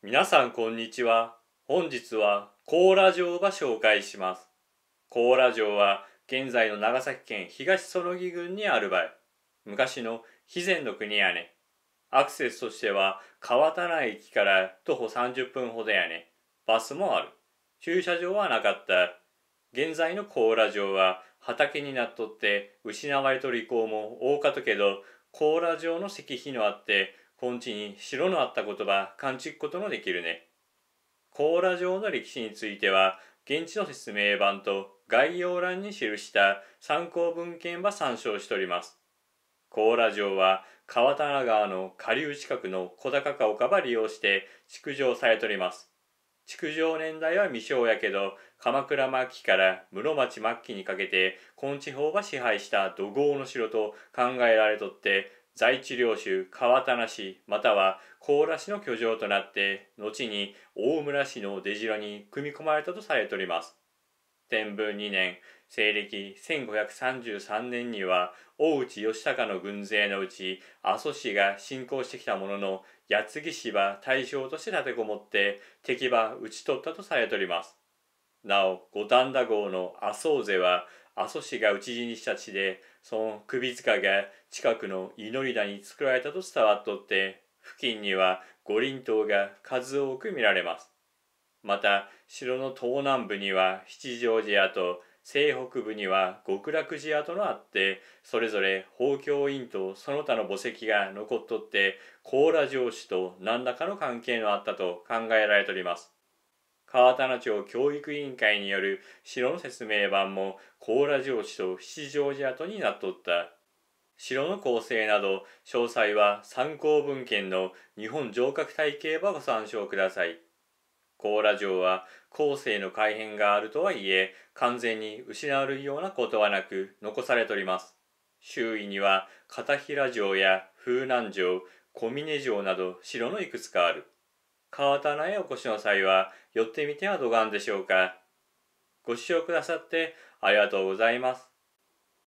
皆さんこんにちは。本日は甲羅城が紹介します。甲羅城は現在の長崎県東園木郡にある場合、昔の肥前の国やね。アクセスとしては川棚駅から徒歩30分ほどやね。バスもある。駐車場はなかった。現在の甲羅城は畑になっとって失われとる以も多かったけど、甲羅城の石碑のあって根地に白のあった言葉感じることもできるね。甲羅城の歴史については現地の説明版と概要欄に記した参考文献は参照しております。甲羅城は川棚川の下流近くの小高か丘ば利用して築城されております。築城年代は未詳やけど鎌倉末期から室町末期にかけて根地方が支配した土豪の城と考えられとって在地領主川棚市または甲羅市の居城となって後に大村市の出城に組み込まれたとされております天文2年西暦1533年には大内義高の軍勢のうち阿蘇氏が侵攻してきたものの矢継ぎ氏は大将として立てこもって敵は討ち取ったとされておりますなお五反田郷の麻生勢は阿蘇市が討ち死にした地でその首塚が近くの祈り田に作られたと伝わっとって付近には五輪島が数多く見られますまた城の東南部には七条寺跡西北部には極楽寺跡があってそれぞれ法教院とその他の墓石が残っとって甲羅城主と何らかの関係のあったと考えられております川棚町教育委員会による城の説明版も甲羅城址と七条寺跡になっとった。城の構成など詳細は参考文献の日本城郭体系ばご参照ください。甲羅城は後世の改変があるとはいえ完全に失われるようなことはなく残されております。周囲には片平城や風南城、小峰城など城のいくつかある。川棚へお越しの際は寄ってみてはどがんでしょうか。ご視聴くださってありがとうございます。